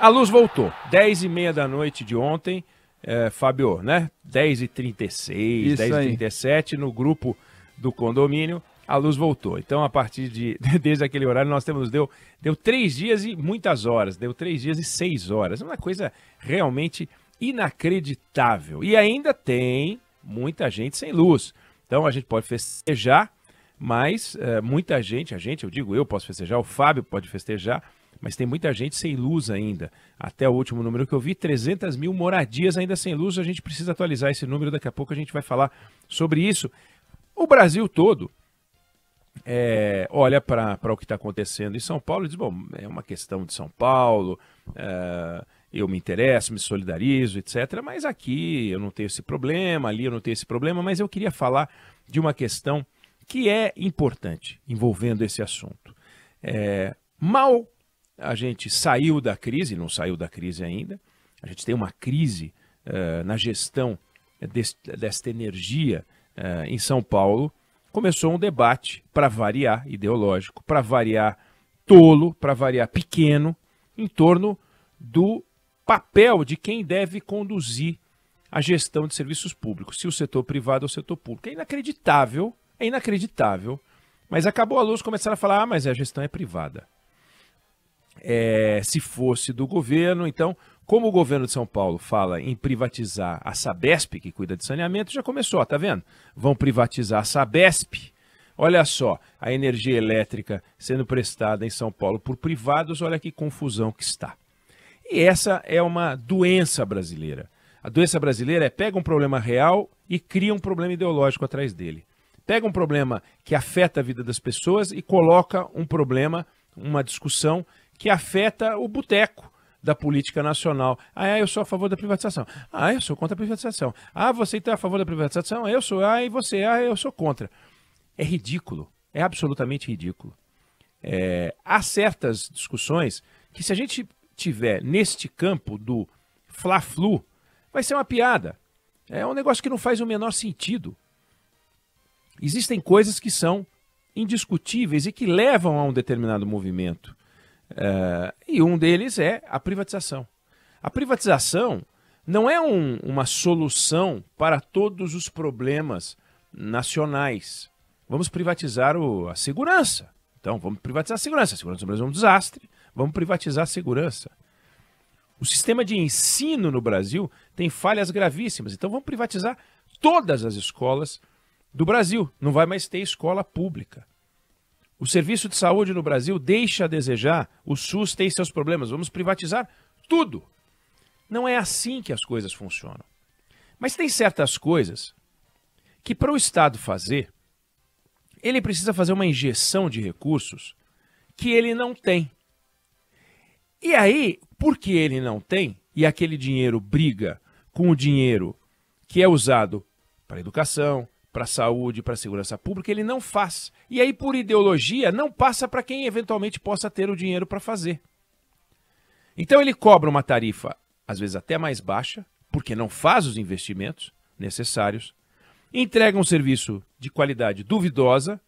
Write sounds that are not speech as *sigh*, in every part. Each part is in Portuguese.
A luz voltou. 10 e meia da noite de ontem, é, Fábio, né? 10 e 36, Isso 10 e 37 aí. no grupo do condomínio. A luz voltou. Então, a partir de *laughs* desde aquele horário, nós temos deu deu três dias e muitas horas. Deu três dias e seis horas. Uma coisa realmente inacreditável. E ainda tem muita gente sem luz. Então, a gente pode festejar, mas é, muita gente, a gente, eu digo eu posso festejar, o Fábio pode festejar, mas tem muita gente sem luz ainda. Até o último número que eu vi, 300 mil moradias ainda sem luz. A gente precisa atualizar esse número, daqui a pouco a gente vai falar sobre isso. O Brasil todo é, olha para o que está acontecendo em São Paulo e diz: bom, é uma questão de São Paulo, é, eu me interesso, me solidarizo, etc. Mas aqui eu não tenho esse problema, ali eu não tenho esse problema, mas eu queria falar de uma questão que é importante envolvendo esse assunto. É, mal a gente saiu da crise, não saiu da crise ainda, a gente tem uma crise uh, na gestão desta energia uh, em São Paulo. Começou um debate, para variar, ideológico, para variar tolo, para variar pequeno, em torno do papel de quem deve conduzir a gestão de serviços públicos, se o setor privado ou o setor público. É inacreditável, é inacreditável, mas acabou a luz, começaram a falar, ah, mas a gestão é privada é, se fosse do governo. Então, como o governo de São Paulo fala em privatizar a Sabesp, que cuida de saneamento, já começou, tá vendo? Vão privatizar a Sabesp. Olha só, a energia elétrica sendo prestada em São Paulo por privados, olha que confusão que está. E essa é uma doença brasileira. A doença brasileira é pega um problema real e cria um problema ideológico atrás dele. Pega um problema que afeta a vida das pessoas e coloca um problema, uma discussão que afeta o boteco da política nacional. Ah, eu sou a favor da privatização. Ah, eu sou contra a privatização. Ah, você está a favor da privatização? Eu sou. Ah, e você? Ah, eu sou contra. É ridículo. É absolutamente ridículo. É, há certas discussões que, se a gente tiver neste campo do fla-flu, vai ser uma piada. É um negócio que não faz o menor sentido. Existem coisas que são indiscutíveis e que levam a um determinado movimento. Uh, e um deles é a privatização. A privatização não é um, uma solução para todos os problemas nacionais. Vamos privatizar o, a segurança. Então, vamos privatizar a segurança. A segurança no Brasil é um desastre. Vamos privatizar a segurança. O sistema de ensino no Brasil tem falhas gravíssimas. Então, vamos privatizar todas as escolas do Brasil. Não vai mais ter escola pública. O serviço de saúde no Brasil deixa a desejar, o SUS tem seus problemas, vamos privatizar tudo. Não é assim que as coisas funcionam. Mas tem certas coisas que, para o Estado fazer, ele precisa fazer uma injeção de recursos que ele não tem. E aí, porque ele não tem, e aquele dinheiro briga com o dinheiro que é usado para educação, para a saúde, para a segurança pública, ele não faz. E aí, por ideologia, não passa para quem eventualmente possa ter o dinheiro para fazer. Então, ele cobra uma tarifa, às vezes até mais baixa, porque não faz os investimentos necessários, entrega um serviço de qualidade duvidosa,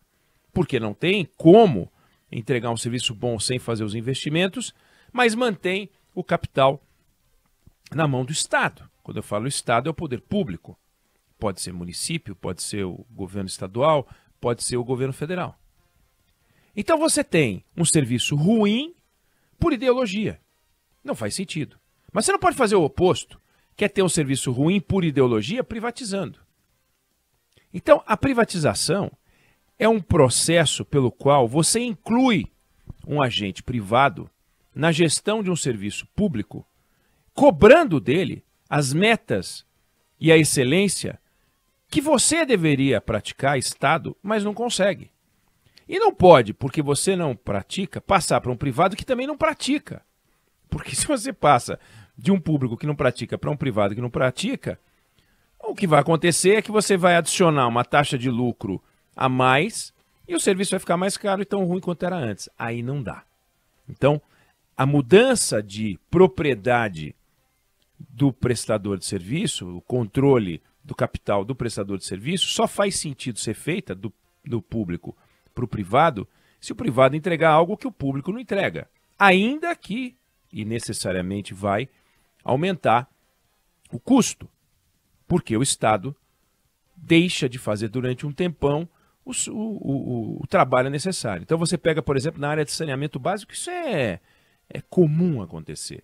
porque não tem como entregar um serviço bom sem fazer os investimentos, mas mantém o capital na mão do Estado. Quando eu falo Estado, é o poder público. Pode ser município, pode ser o governo estadual, pode ser o governo federal. Então você tem um serviço ruim por ideologia. Não faz sentido. Mas você não pode fazer o oposto, que é ter um serviço ruim por ideologia privatizando. Então, a privatização é um processo pelo qual você inclui um agente privado na gestão de um serviço público, cobrando dele as metas e a excelência que você deveria praticar Estado, mas não consegue. E não pode, porque você não pratica, passar para um privado que também não pratica. Porque *laughs* se você passa de um público que não pratica para um privado que não pratica, o que vai acontecer é que você vai adicionar uma taxa de lucro a mais e o serviço vai ficar mais caro e tão ruim quanto era antes. Aí não dá. Então, a mudança de propriedade do prestador de serviço, o controle do capital do prestador de serviço só faz sentido ser feita do, do público para o privado se o privado entregar algo que o público não entrega. Ainda que, e necessariamente vai, aumentar o custo, porque o Estado deixa de fazer durante um tempão o, o, o, o trabalho necessário. Então você pega, por exemplo, na área de saneamento básico, isso é, é comum acontecer.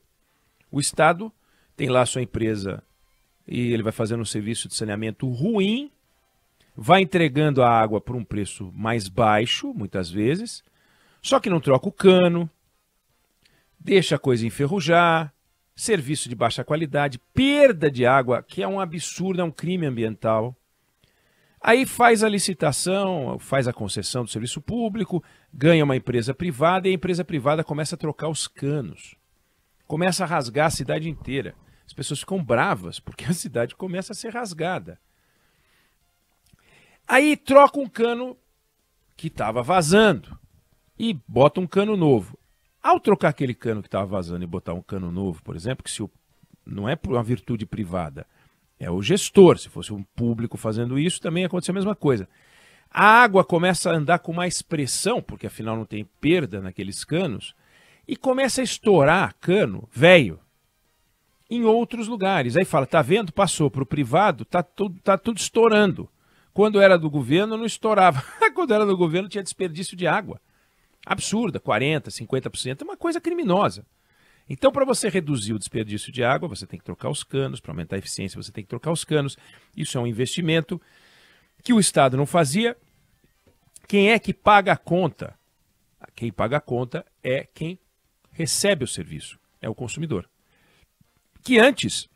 O Estado tem lá sua empresa e ele vai fazendo um serviço de saneamento ruim, vai entregando a água por um preço mais baixo, muitas vezes, só que não troca o cano, deixa a coisa enferrujar, serviço de baixa qualidade, perda de água, que é um absurdo, é um crime ambiental. Aí faz a licitação, faz a concessão do serviço público, ganha uma empresa privada e a empresa privada começa a trocar os canos. Começa a rasgar a cidade inteira. As pessoas ficam bravas porque a cidade começa a ser rasgada. Aí troca um cano que estava vazando e bota um cano novo. Ao trocar aquele cano que estava vazando e botar um cano novo, por exemplo, que se o, não é por uma virtude privada, é o gestor. Se fosse um público fazendo isso, também ia acontecer a mesma coisa. A água começa a andar com mais pressão, porque afinal não tem perda naqueles canos, e começa a estourar cano velho em outros lugares. Aí fala, tá vendo? Passou para o privado, tá tudo, tá tudo estourando. Quando era do governo, não estourava. *laughs* Quando era do governo, tinha desperdício de água. Absurda, 40%, 50%, é uma coisa criminosa. Então, para você reduzir o desperdício de água, você tem que trocar os canos, para aumentar a eficiência, você tem que trocar os canos. Isso é um investimento que o Estado não fazia. Quem é que paga a conta? Quem paga a conta é quem recebe o serviço, é o consumidor que antes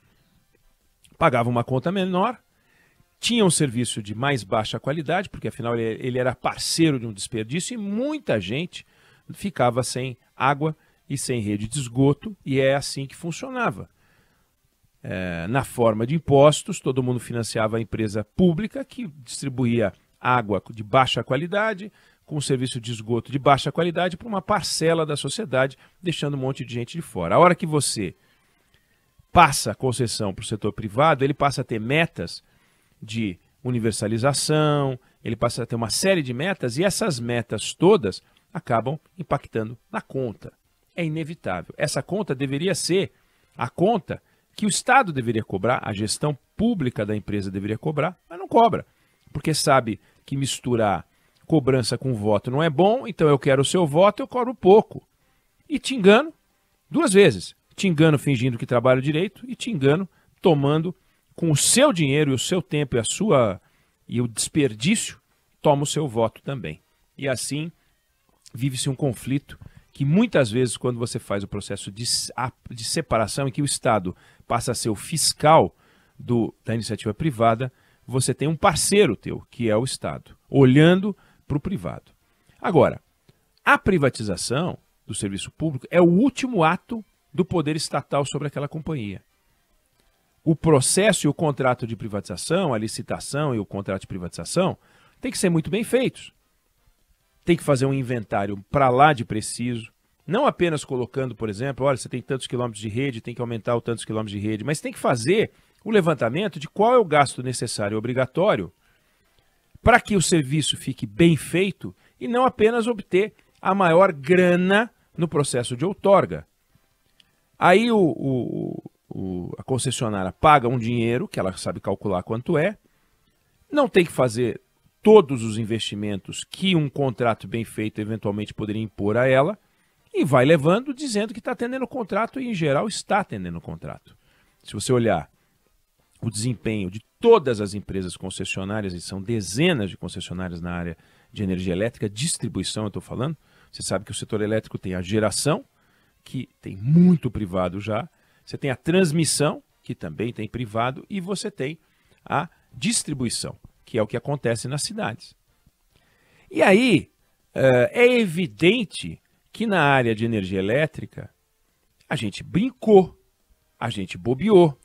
pagava uma conta menor, tinha um serviço de mais baixa qualidade, porque afinal ele, ele era parceiro de um desperdício e muita gente ficava sem água e sem rede de esgoto, e é assim que funcionava. É, na forma de impostos, todo mundo financiava a empresa pública que distribuía água de baixa qualidade, com serviço de esgoto de baixa qualidade, para uma parcela da sociedade, deixando um monte de gente de fora. A hora que você passa a concessão para o setor privado, ele passa a ter metas de universalização, ele passa a ter uma série de metas e essas metas todas acabam impactando na conta. É inevitável. Essa conta deveria ser a conta que o Estado deveria cobrar, a gestão pública da empresa deveria cobrar, mas não cobra, porque sabe que misturar cobrança com voto não é bom, então eu quero o seu voto, eu cobro pouco. E te engano duas vezes. Te engano fingindo que trabalho direito e te engano tomando com o seu dinheiro e o seu tempo e a sua e o desperdício, toma o seu voto também. E assim vive-se um conflito que muitas vezes quando você faz o processo de, de separação em que o Estado passa a ser o fiscal do, da iniciativa privada, você tem um parceiro teu, que é o Estado, olhando para o privado. Agora, a privatização do serviço público é o último ato do poder estatal sobre aquela companhia. O processo e o contrato de privatização, a licitação e o contrato de privatização, tem que ser muito bem feitos. Tem que fazer um inventário para lá de preciso, não apenas colocando, por exemplo, olha, você tem tantos quilômetros de rede, tem que aumentar o tantos quilômetros de rede, mas tem que fazer o levantamento de qual é o gasto necessário e obrigatório para que o serviço fique bem feito e não apenas obter a maior grana no processo de outorga. Aí o, o, o, a concessionária paga um dinheiro, que ela sabe calcular quanto é, não tem que fazer todos os investimentos que um contrato bem feito eventualmente poderia impor a ela, e vai levando dizendo que está atendendo o contrato e, em geral, está atendendo o contrato. Se você olhar o desempenho de todas as empresas concessionárias, e são dezenas de concessionárias na área de energia elétrica, distribuição, eu estou falando, você sabe que o setor elétrico tem a geração, que tem muito privado já, você tem a transmissão, que também tem privado, e você tem a distribuição, que é o que acontece nas cidades. E aí, eh, é evidente que na área de energia elétrica, a gente brincou, a gente bobeou,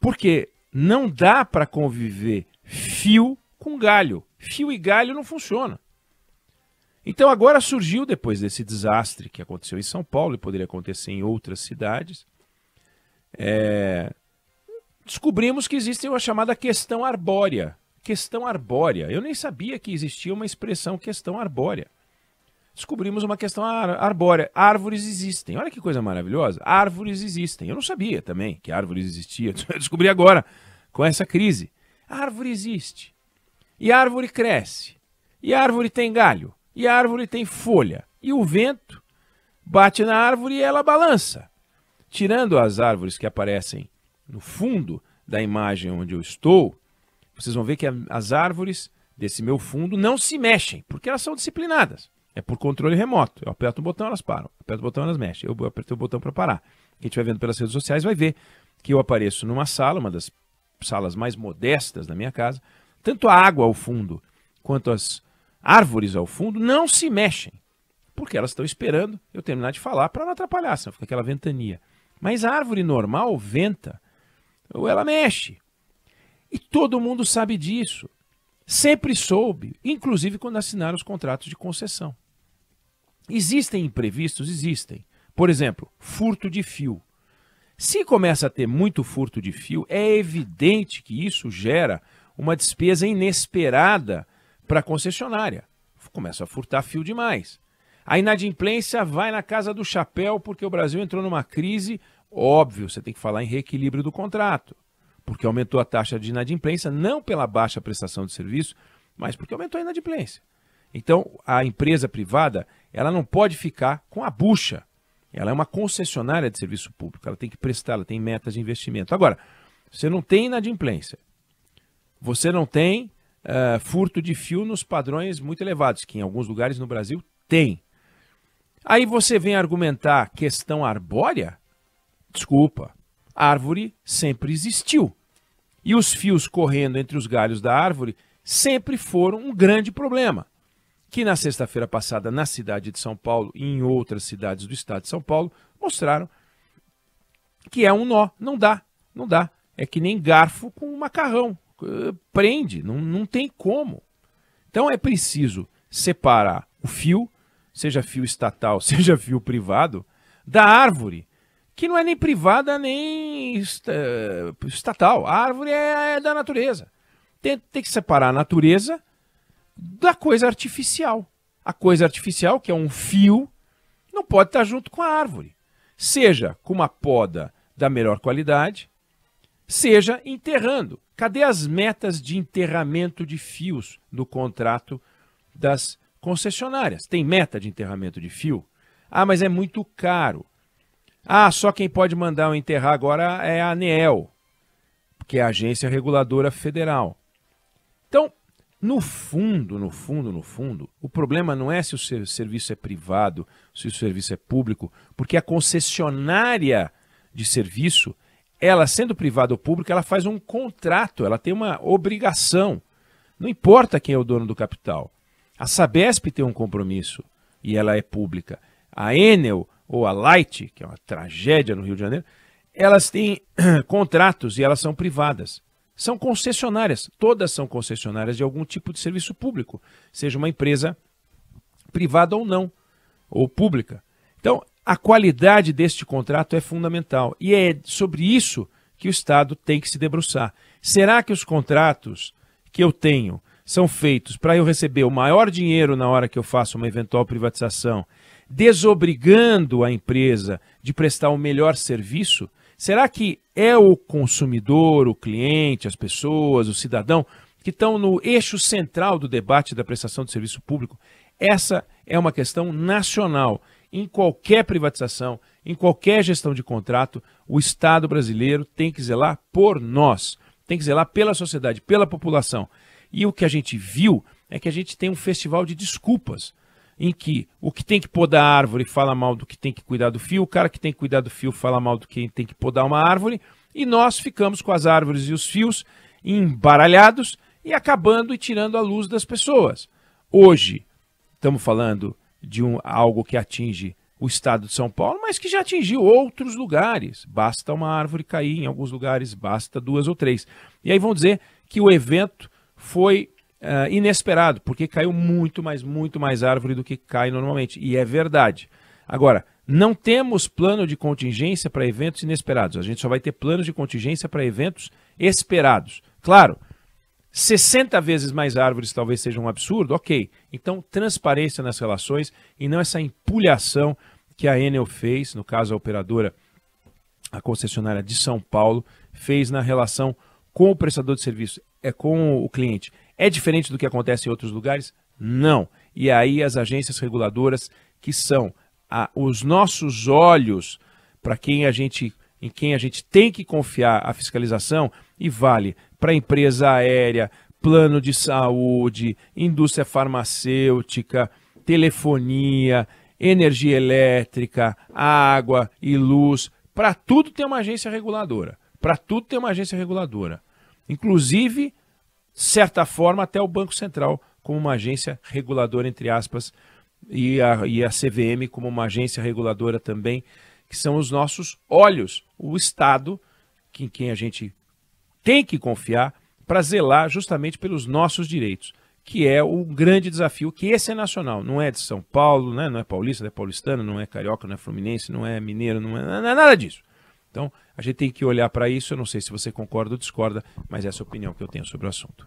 porque não dá para conviver fio com galho. Fio e galho não funciona. Então agora surgiu, depois desse desastre que aconteceu em São Paulo e poderia acontecer em outras cidades, é... descobrimos que existe uma chamada questão arbórea. Questão arbórea. Eu nem sabia que existia uma expressão questão arbórea. Descobrimos uma questão ar arbórea. Árvores existem. Olha que coisa maravilhosa. Árvores existem. Eu não sabia também que árvores existiam. *laughs* descobri agora, com essa crise. A árvore existe. E a árvore cresce. E a árvore tem galho e a árvore tem folha. E o vento bate na árvore e ela balança. Tirando as árvores que aparecem no fundo da imagem onde eu estou, vocês vão ver que as árvores desse meu fundo não se mexem, porque elas são disciplinadas. É por controle remoto. Eu aperto o botão, elas param. Aperto o botão, elas mexem. Eu apertei o botão para parar. Quem estiver vendo pelas redes sociais vai ver que eu apareço numa sala, uma das salas mais modestas da minha casa. Tanto a água ao fundo quanto as árvores ao fundo não se mexem, porque elas estão esperando eu terminar de falar para não atrapalhar, senão fica aquela ventania. Mas a árvore normal venta, ou ela mexe. E todo mundo sabe disso. Sempre soube, inclusive quando assinaram os contratos de concessão. Existem imprevistos? Existem. Por exemplo, furto de fio. Se começa a ter muito furto de fio, é evidente que isso gera uma despesa inesperada para a concessionária. Começa a furtar fio demais. A inadimplência vai na casa do chapéu porque o Brasil entrou numa crise. Óbvio, você tem que falar em reequilíbrio do contrato, porque aumentou a taxa de inadimplência, não pela baixa prestação de serviço, mas porque aumentou a inadimplência. Então, a empresa privada, ela não pode ficar com a bucha. Ela é uma concessionária de serviço público, ela tem que prestar, ela tem metas de investimento. Agora, você não tem inadimplência, você não tem é, furto de fio nos padrões muito elevados, que em alguns lugares no Brasil tem. Aí você vem argumentar questão arbórea? Desculpa, árvore sempre existiu. E os fios correndo entre os galhos da árvore sempre foram um grande problema. Que na sexta-feira passada, na cidade de São Paulo e em outras cidades do estado de São Paulo, mostraram que é um nó. Não dá, não dá. É que nem garfo com macarrão prende, não, não tem como. Então é preciso separar o fio, seja fio estatal, *laughs* seja fio privado, da árvore, que não é nem privada nem eh, estatal. A árvore é, é, da natureza. Tem, tem que separar a natureza da coisa artificial. A coisa artificial, que é um fio, não pode estar junto com a árvore. Seja com uma poda da melhor qualidade, seja enterrando. Cadê as metas de enterramento de fios no contrato das concessionárias? Tem meta de enterramento de fio? Ah, mas é muito caro. Ah, só quem pode mandar eu enterrar agora é a ANEEL, que é a Agência Reguladora Federal. Então, no fundo, no fundo, no fundo, o problema não é se o serviço é privado, se o serviço é público, porque a concessionária de serviço ela sendo privada ou pública, ela faz um contrato, ela tem uma obrigação. Não importa quem é o dono do capital. A Sabesp tem um compromisso e ela é pública. A Enel ou a Light, que é uma tragédia no Rio de Janeiro, elas têm *clears throat* contratos e elas são privadas. São concessionárias, todas são concessionárias de algum tipo de serviço público, seja uma empresa privada ou não, ou pública. Então, a qualidade deste contrato é fundamental. E é sobre isso que o Estado tem que se debruçar. Será que os contratos que eu tenho são feitos para eu receber o maior dinheiro na hora que eu faço uma eventual privatização, desobrigando a empresa de prestar o melhor serviço? Será que é o consumidor, o cliente, as pessoas, o cidadão que estão no eixo central do debate da prestação de serviço público? Essa é uma questão nacional em qualquer privatização, em qualquer gestão de contrato, o Estado brasileiro tem que zelar por nós, tem que zelar pela sociedade, pela população. E o que a gente viu é que a gente tem um festival de desculpas em que o que tem que podar a árvore fala mal do que tem que cuidar do fio, o cara que tem que cuidar do fio fala mal do que tem que podar uma árvore, e nós ficamos com as árvores e os fios embaralhados e acabando e tirando a luz das pessoas. Hoje, estamos falando de um, algo que atinge o estado de São Paulo, mas que já atingiu outros lugares. Basta uma árvore cair em alguns lugares, basta duas ou três. E aí vão dizer que o evento foi uh, inesperado, porque caiu muito, mais, muito mais árvore do que cai normalmente. E é verdade. Agora, não temos plano de contingência para eventos inesperados. A gente só vai ter planos de contingência para eventos esperados. Claro, 60 vezes mais árvores talvez seja um absurdo, ok. Então, transparência nas relações e não essa empulhação que a Enel fez, no caso a operadora, a concessionária de São Paulo, fez na relação com o prestador de serviço, é com o cliente. É diferente do que acontece em outros lugares? Não. E aí as agências reguladoras, que são a, os nossos olhos para quem a gente em quem a gente tem que confiar a fiscalização e vale para empresa aérea, plano de saúde, indústria farmacêutica, telefonia, energia elétrica, água e luz. Para tudo tem uma agência reguladora. Para tudo tem uma agência reguladora. Inclusive, certa forma, até o Banco Central como uma agência reguladora, entre aspas, e a, e a CVM como uma agência reguladora também, que são os nossos olhos, o Estado, que, em quem a gente tem que confiar para zelar justamente pelos nossos direitos, que é o grande desafio, que esse é nacional, não é de São Paulo, né? não é paulista, não é paulistano, não é carioca, não é fluminense, não é mineiro, não é, não é, é nada disso. Então, a gente tem que olhar para isso. Eu não sei se você concorda ou discorda, mas essa é a opinião que eu tenho sobre o assunto.